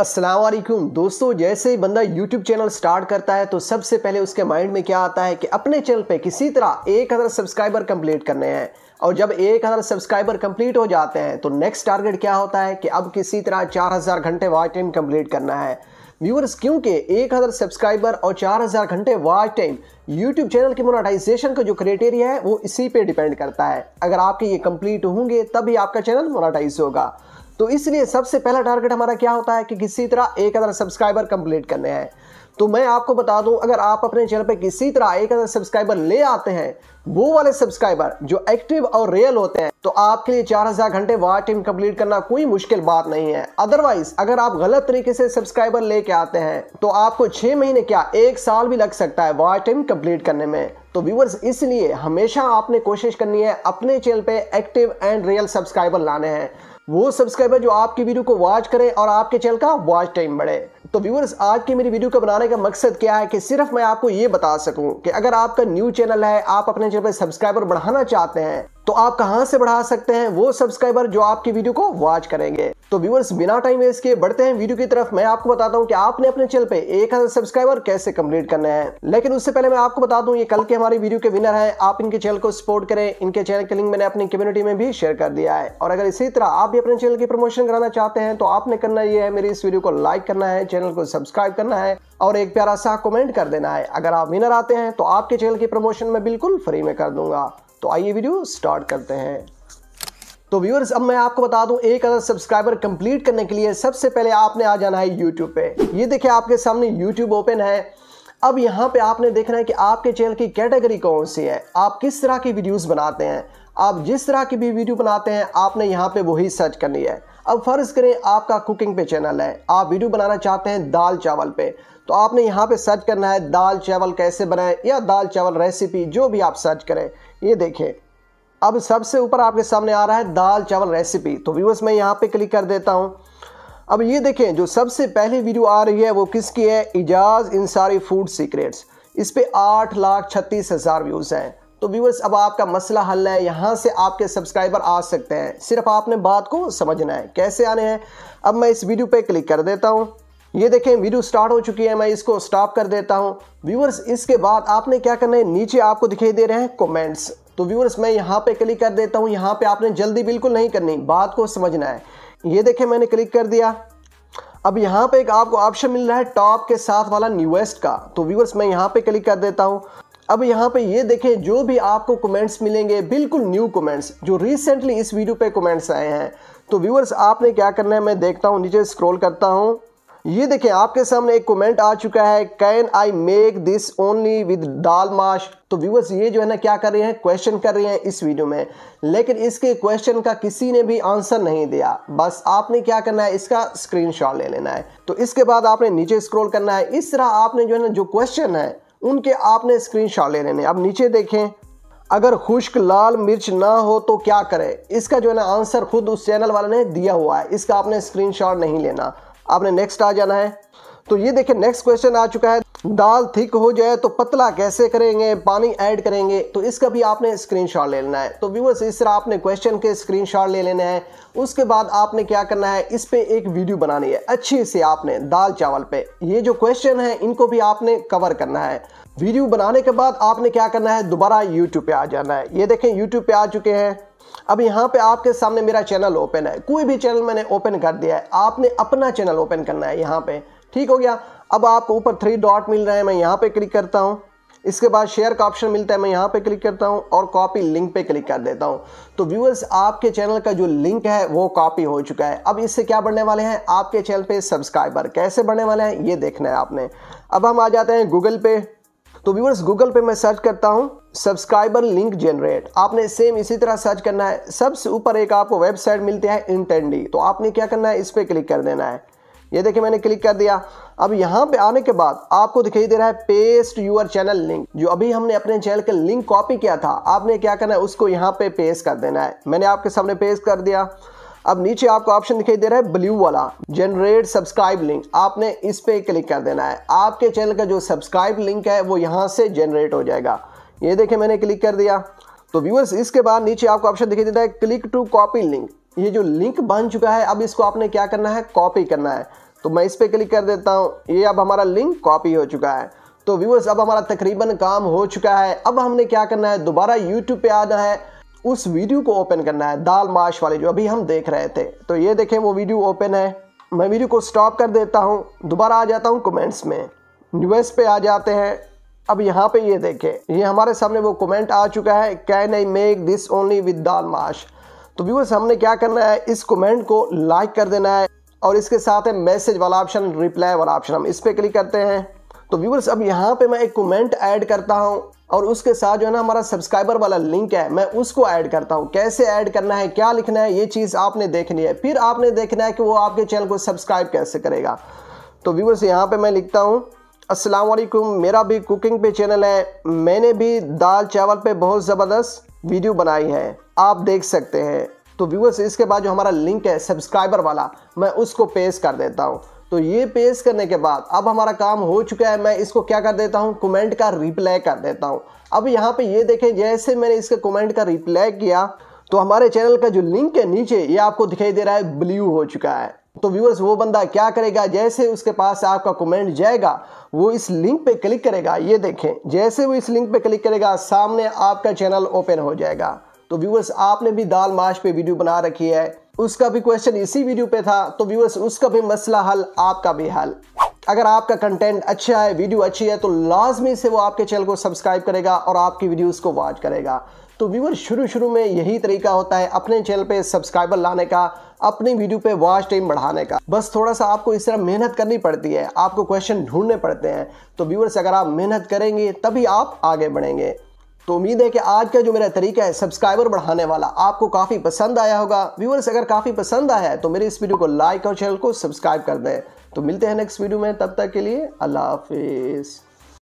असलकुम दोस्तों जैसे ही बंदा YouTube चैनल स्टार्ट करता है तो सबसे पहले उसके माइंड में क्या आता है कि अपने चैनल पे किसी तरह एक हज़ार सब्सक्राइबर कंप्लीट करने हैं और जब एक हज़ार सब्सक्राइबर कंप्लीट हो जाते हैं तो नेक्स्ट टारगेट क्या होता है कि अब किसी तरह चार हज़ार घंटे वाच टाइम कंप्लीट करना है व्यूअर्स क्योंकि एक हज़ार सब्सक्राइबर और चार हज़ार घंटे वाच टाइम यूट्यूब चैनल के मोनाटाइजेशन का जो क्राइटेरिया है वो इसी पे डिपेंड करता है अगर आपके ये कंप्लीट होंगे तभी आपका चैनल मोनाटाइज होगा तो इसलिए सबसे पहला टारगेट हमारा क्या होता है कि किसी तरह एक हज़ार सब्सक्राइबर कंप्लीट करने हैं तो मैं आपको बता दूं अगर आप अपने चैनल पे किसी तरह एक हज़ार सब्सक्राइबर ले आते हैं वो वाले सब्सक्राइबर जो एक्टिव और रियल होते हैं तो आपके लिए चार हज़ार घंटे वार टीम कंप्लीट करना कोई मुश्किल बात नहीं है अदरवाइज अगर आप गलत तरीके से सब्सक्राइबर लेके आते हैं तो आपको छः महीने क्या एक साल भी लग सकता है वार टीम कंप्लीट करने में तो व्यूवर्स इसलिए हमेशा आपने कोशिश करनी है अपने चैनल पे एक्टिव एंड रियल सब्सक्राइबर लाने हैं वो सब्सक्राइबर जो आपकी वीडियो को वॉच करें और आपके चैनल का वॉच टाइम बढ़े तो व्यूवर्स आज की मेरी वीडियो को बनाने का मकसद क्या है कि सिर्फ मैं आपको ये बता सकूं कि अगर आपका न्यू चैनल है आप अपने चैनल पर सब्सक्राइबर बढ़ाना चाहते हैं तो आप कहां से बढ़ा सकते हैं वो सब्सक्राइबर जो आपकी वीडियो को वॉच करेंगे तो व्यूअर्स बिना टाइम वेस्ट के बढ़ते हैं वीडियो की तरफ मैं आपको बताता हूं कि आपने अपने चैनल पे 1000 सब्सक्राइबर कैसे कंप्लीट करने हैं लेकिन उससे पहले मैं आपको बता दूं ये कल के हमारे वीडियो के विनर हैं आप इनके चैनल को सपोर्ट करें इनके चैनल के लिंक मैंने अपनी कम्युनिटी में भी शेयर कर दिया है और अगर इसी तरह आप भी अपने चैनल की प्रमोशन कराना चाहते हैं तो आपने करना यह है मेरी इस वीडियो को लाइक करना है चैनल को सब्सक्राइब करना है और एक प्यारा सा कॉमेंट कर देना है अगर आप विनर आते हैं तो आपके चैनल की प्रमोशन में बिल्कुल फ्री में कर दूंगा तो आइए वीडियो स्टार्ट करते हैं तो व्यूअर्स अब मैं आपको बता दूं एक हज़ार सब्सक्राइबर कंप्लीट करने के लिए सबसे पहले आपने आ जाना है यूट्यूब पे ये देखिए आपके सामने यूट्यूब ओपन है अब यहाँ पे आपने देखना है कि आपके चैनल की कैटेगरी कौन सी है आप किस तरह की वीडियोस बनाते हैं आप जिस तरह की भी वीडियो बनाते हैं आपने यहाँ पे वही सर्च करनी है अब फ़र्ज़ करें आपका कुकिंग पे चैनल है आप वीडियो बनाना चाहते हैं दाल चावल पे तो आपने यहाँ पे सर्च करना है दाल चावल कैसे बनाएं या दाल चावल रेसिपी जो भी आप सर्च करें ये देखें अब सबसे ऊपर आपके सामने आ रहा है दाल चावल रेसिपी तो व्यूवर्स मैं यहाँ पे क्लिक कर देता हूँ अब ये देखें जो सबसे पहली वीडियो आ रही है वो किसकी है इजाज़ इंसारी फूड सीक्रेट्स इस पर आठ लाख छत्तीस हज़ार व्यूज़ हैं तो व्यूवर्स अब आपका मसला हल है यहाँ से आपके सब्सक्राइबर आ सकते हैं सिर्फ आपने बात को समझना है कैसे आने हैं अब मैं इस वीडियो पे क्लिक कर देता हूँ ये देखें वीडियो स्टार्ट हो चुकी है मैं इसको स्टॉप कर देता हूँ व्यूवर्स इसके बाद आपने क्या करना है नीचे आपको दिखाई दे रहे हैं कॉमेंट्स तो व्यूवर्स मैं यहाँ पे क्लिक कर देता हूँ यहाँ पे आपने जल्दी बिल्कुल नहीं करनी बात को समझना है ये देखें मैंने क्लिक कर दिया अब यहाँ पे एक आपको ऑप्शन मिल रहा है टॉप के साथ वाला न्यूएस्ट का तो व्यूवर्स मैं यहाँ पे क्लिक कर देता हूँ अब यहाँ पे ये देखें जो भी आपको कमेंट्स मिलेंगे बिल्कुल न्यू कमेंट्स जो रिसेंटली इस वीडियो पे कमेंट्स आए हैं तो व्यूअर्स आपने क्या करना है मैं देखता हूँ नीचे स्क्रॉल करता हूँ ये देखें आपके सामने एक कमेंट आ चुका है can I make this only with dal mash तो व्यूअर्स ये जो है ना क्या कर रहे हैं क्वेश्चन कर रहे हैं इस वीडियो में लेकिन इसके क्वेश्चन का किसी ने भी आंसर नहीं दिया बस आपने क्या करना है इसका स्क्रीनशॉट ले लेना है तो इसके बाद आपने नीचे स्क्रॉल करना है इस तरह आपने जो है ना जो क्वेश्चन है उनके आपने स्क्रीन शॉट ले लेने अब नीचे देखें अगर खुश्क लाल मिर्च ना हो तो क्या करें इसका जो है ना आंसर खुद उस चैनल वाले ने दिया हुआ है इसका आपने स्क्रीनशॉट नहीं लेना आपने नेक्स्ट आ जाना है तो ये देखें नेक्स्ट क्वेश्चन आ चुका है दाल थिक हो जाए तो पतला कैसे करेंगे पानी ऐड करेंगे तो इसका भी आपने स्क्रीनशॉट ले लेना है तो व्यूवर्स इस तरह आपने क्वेश्चन के स्क्रीनशॉट ले लेना है उसके बाद आपने क्या करना है इस पर एक वीडियो बनानी है अच्छे से आपने दाल चावल पे ये जो क्वेश्चन है इनको भी आपने कवर करना है वीडियो बनाने के बाद आपने क्या करना है दोबारा यूट्यूब पे आ जाना है ये देखें यूट्यूब पे आ चुके हैं अब यहाँ पे आपके सामने मेरा चैनल ओपन है कोई भी चैनल मैंने ओपन कर दिया है आपने अपना चैनल ओपन करना है यहाँ पे ठीक हो गया अब आपको ऊपर थ्री डॉट मिल रहे हैं मैं यहाँ पे क्लिक करता हूँ इसके बाद शेयर का ऑप्शन मिलता है मैं यहाँ पे क्लिक करता हूँ और कॉपी लिंक पे क्लिक कर देता हूँ तो व्यूअर्स आपके चैनल का जो लिंक है वो कॉपी हो चुका है अब इससे क्या बढ़ने वाले हैं आपके चैनल पे सब्सक्राइबर कैसे बढ़ने वाले हैं ये देखना है आपने अब हम आ जाते हैं गूगल पे तो व्यूअर्स गूगल पे मैं सर्च करता हूँ सब्सक्राइबर लिंक जनरेट आपने सेम इसी तरह सर्च करना है सबसे ऊपर एक आपको वेबसाइट मिलती है इंटेंडी तो आपने क्या करना है इस पर क्लिक कर देना है ये देखिए मैंने क्लिक कर दिया अब यहाँ पे आने के बाद आपको दिखाई दे रहा है पेस्ट यूर चैनल लिंक जो अभी हमने अपने चैनल का लिंक कॉपी किया था आपने क्या करना है उसको यहाँ पे पेस्ट कर देना है मैंने आपके सामने पेस्ट कर दिया अब नीचे आपको ऑप्शन दिखाई दे रहा है ब्लू वाला जनरेट सब्सक्राइब लिंक आपने इस पर क्लिक कर देना है आपके चैनल का जो सब्सक्राइब लिंक है वो यहाँ से जनरेट हो जाएगा ये देखिए मैंने क्लिक कर दिया तो व्यूअर्स इसके बाद नीचे आपको ऑप्शन दिखाई देता है क्लिक टू कॉपी लिंक ये जो लिंक बन चुका है अब इसको आपने क्या करना है कॉपी करना है तो मैं इस पर क्लिक कर देता हूँ ये अब हमारा लिंक कॉपी हो चुका है तो व्यूअर्स अब हमारा तकरीबन काम हो चुका है अब हमने क्या करना है दोबारा यूट्यूब पे आना है उस वीडियो को ओपन करना है दाल माश वाले जो अभी हम देख रहे थे तो ये देखें वो वीडियो ओपन है मैं वीडियो को स्टॉप कर देता हूँ दोबारा आ जाता हूँ कमेंट्स में न्यूज़ पे आ जाते हैं अब यहाँ पे ये देखें ये हमारे सामने वो कमेंट आ चुका है can I make this only with dal mash तो व्यूअर्स हमने क्या करना है इस कमेंट को लाइक कर देना है और इसके साथ है मैसेज वाला ऑप्शन रिप्लाई वाला ऑप्शन हम इस पर क्लिक करते हैं तो व्यूअर्स अब यहाँ पे मैं एक कमेंट ऐड करता हूँ और उसके साथ जो है ना हमारा सब्सक्राइबर वाला लिंक है मैं उसको ऐड करता हूँ कैसे ऐड करना है क्या लिखना है ये चीज़ आपने देखनी है फिर आपने देखना है कि वो आपके चैनल को सब्सक्राइब कैसे करेगा तो व्यूवर्स यहाँ पे मैं लिखता हूँ असलकुम मेरा भी कुकिंग पे चैनल है मैंने भी दाल चावल पे बहुत ज़बरदस्त वीडियो बनाई है आप देख सकते हैं तो व्यूअर्स इसके बाद जो हमारा लिंक है सब्सक्राइबर वाला मैं उसको पेश कर देता हूँ तो ये पेश करने के बाद अब हमारा काम हो चुका है मैं इसको क्या कर देता हूँ कमेंट का रिप्लाई कर देता हूँ अब यहाँ पे ये देखें जैसे मैंने इसके कमेंट का रिप्लाई किया तो हमारे चैनल का जो लिंक है नीचे ये आपको दिखाई दे रहा है ब्लू हो चुका है तो व्यूअर्स वो बंदा क्या करेगा जैसे उसके पास आपका कमेंट जाएगा वो इस लिंक पे क्लिक करेगा ये देखें जैसे वो इस लिंक पे क्लिक करेगा सामने आपका चैनल ओपन हो जाएगा तो व्यूवर्स आपने भी दाल माश पे वीडियो बना रखी है उसका भी क्वेश्चन इसी वीडियो पे था तो व्यूवर्स उसका भी मसला हल आपका भी हल अगर आपका कंटेंट अच्छा है वीडियो अच्छी है तो लाजमी से वो आपके चैनल को सब्सक्राइब करेगा और आपकी वीडियोस को वॉच करेगा तो व्यूवर शुरू शुरू में यही तरीका होता है अपने चैनल पे सब्सक्राइबर लाने का अपनी वीडियो पे वॉच टाइम बढ़ाने का बस थोड़ा सा आपको इस तरह मेहनत करनी पड़ती है आपको क्वेश्चन ढूंढने पड़ते हैं तो व्यूवर्स अगर आप मेहनत करेंगे तभी आप आगे बढ़ेंगे तो उम्मीद है कि आज का जो मेरा तरीका है सब्सक्राइबर बढ़ाने वाला आपको काफ़ी पसंद आया होगा व्यूअर्स अगर काफ़ी पसंद आया है तो मेरे इस वीडियो को लाइक और चैनल को सब्सक्राइब कर दें तो मिलते हैं नेक्स्ट वीडियो में तब तक के लिए अल्लाह हाफिज़